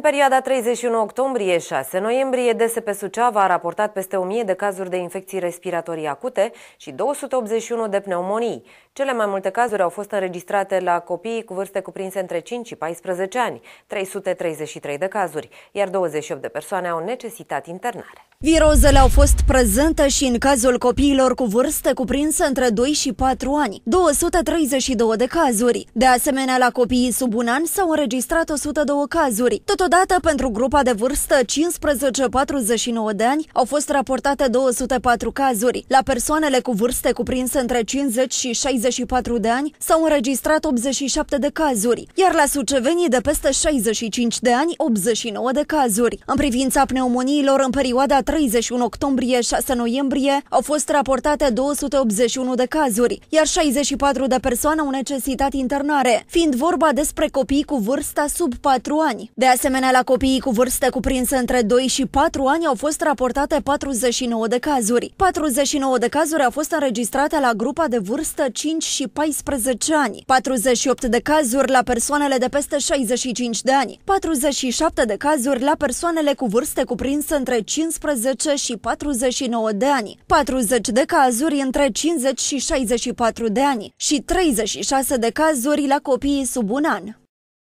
În perioada 31 octombrie-6 noiembrie, DSP Suceava a raportat peste 1000 de cazuri de infecții respiratorii acute și 281 de pneumonii. Cele mai multe cazuri au fost înregistrate la copii cu vârste cuprinse între 5 și 14 ani, 333 de cazuri, iar 28 de persoane au necesitat internare. Virozele au fost prezente și în cazul copiilor cu vârste cuprinse între 2 și 4 ani, 232 de cazuri. De asemenea, la copiii sub un an s-au înregistrat 102 cazuri. Tot Totodată, pentru grupa de vârstă 15-49 de ani au fost raportate 204 cazuri. La persoanele cu vârste cuprinse între 50 și 64 de ani s-au înregistrat 87 de cazuri, iar la sucevenii de peste 65 de ani 89 de cazuri. În privința pneumoniilor, în perioada 31 octombrie-6 noiembrie au fost raportate 281 de cazuri, iar 64 de persoane au necesitat internare, fiind vorba despre copii cu vârsta sub 4 ani. De asemenea, asemenea, la copiii cu vârste cuprinse între 2 și 4 ani au fost raportate 49 de cazuri. 49 de cazuri au fost înregistrate la grupa de vârstă 5 și 14 ani, 48 de cazuri la persoanele de peste 65 de ani, 47 de cazuri la persoanele cu vârste cuprinse între 15 și 49 de ani, 40 de cazuri între 50 și 64 de ani și 36 de cazuri la copiii sub un an.